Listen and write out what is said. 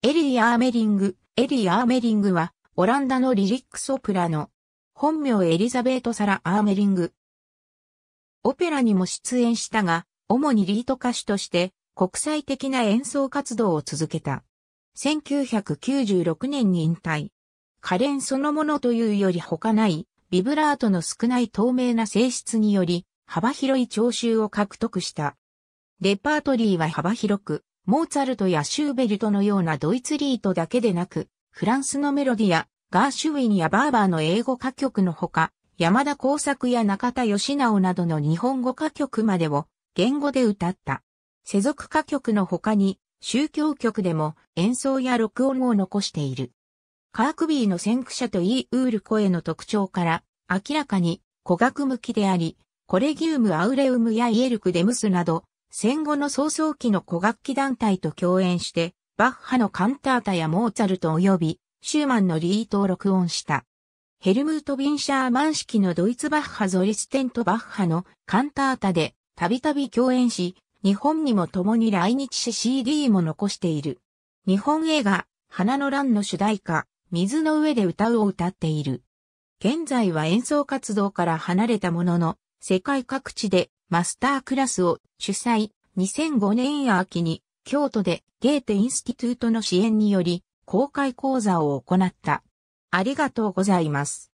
エリー・アーメリング、エリー・アーメリングは、オランダのリリックソプラノ。本名エリザベート・サラ・アーメリング。オペラにも出演したが、主にリート歌手として、国際的な演奏活動を続けた。1996年に引退。可憐そのものというより他ない、ビブラートの少ない透明な性質により、幅広い聴衆を獲得した。レパートリーは幅広く、モーツァルトやシューベルトのようなドイツリートだけでなく、フランスのメロディやガーシュウィンやバーバーの英語歌曲のほか、山田耕作や中田義直などの日本語歌曲までを言語で歌った。世俗歌曲の他に宗教曲でも演奏や録音を残している。カークビーの先駆者とイーウール声の特徴から明らかに古学向きであり、コレギウムアウレウムやイエルクデムスなど戦後の早々期の古楽器団体と共演して、バッハのカンタータやモーツァルト及び、シューマンのリートを録音した。ヘルムート・ビンシャーマン式のドイツバッハ・ゾリステントバッハのカンタータで、たびたび共演し、日本にも共に来日し CD も残している。日本映画、花の乱の主題歌、水の上で歌うを歌っている。現在は演奏活動から離れたものの、世界各地でマスタークラスを主催、2005年秋に京都でゲーテインスティトゥートの支援により公開講座を行った。ありがとうございます。